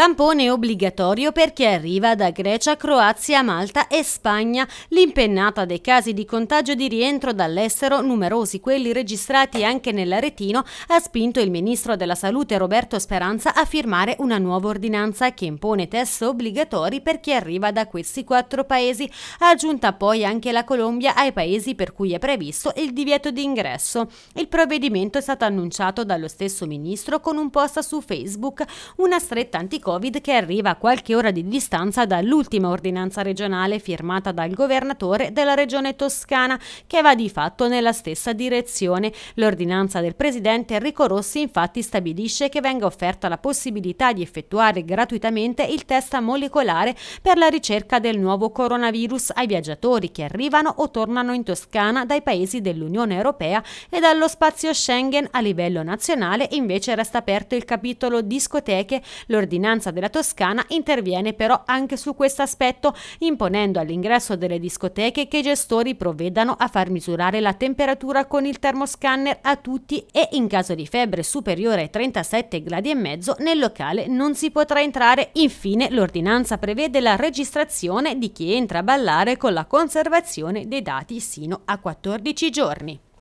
Tampone obbligatorio per chi arriva da Grecia, Croazia, Malta e Spagna. L'impennata dei casi di contagio di rientro dall'estero, numerosi quelli registrati anche nell'Aretino, ha spinto il ministro della Salute Roberto Speranza a firmare una nuova ordinanza che impone test obbligatori per chi arriva da questi quattro paesi, aggiunta poi anche la Colombia ai paesi per cui è previsto il divieto di ingresso. Il provvedimento è stato annunciato dallo stesso ministro con un post su Facebook, una stretta anticorpo Covid che arriva a qualche ora di distanza dall'ultima ordinanza regionale firmata dal governatore della regione toscana che va di fatto nella stessa direzione. L'ordinanza del presidente Enrico Rossi infatti stabilisce che venga offerta la possibilità di effettuare gratuitamente il test molecolare per la ricerca del nuovo coronavirus ai viaggiatori che arrivano o tornano in Toscana dai paesi dell'Unione Europea e dallo spazio Schengen a livello nazionale invece resta aperto il capitolo discoteche. L'ordinanza Ordinanza della Toscana interviene però anche su questo aspetto, imponendo all'ingresso delle discoteche che i gestori provvedano a far misurare la temperatura con il termoscanner a tutti e in caso di febbre superiore ai 37 gradi e mezzo nel locale non si potrà entrare. Infine l'ordinanza prevede la registrazione di chi entra a ballare con la conservazione dei dati sino a 14 giorni.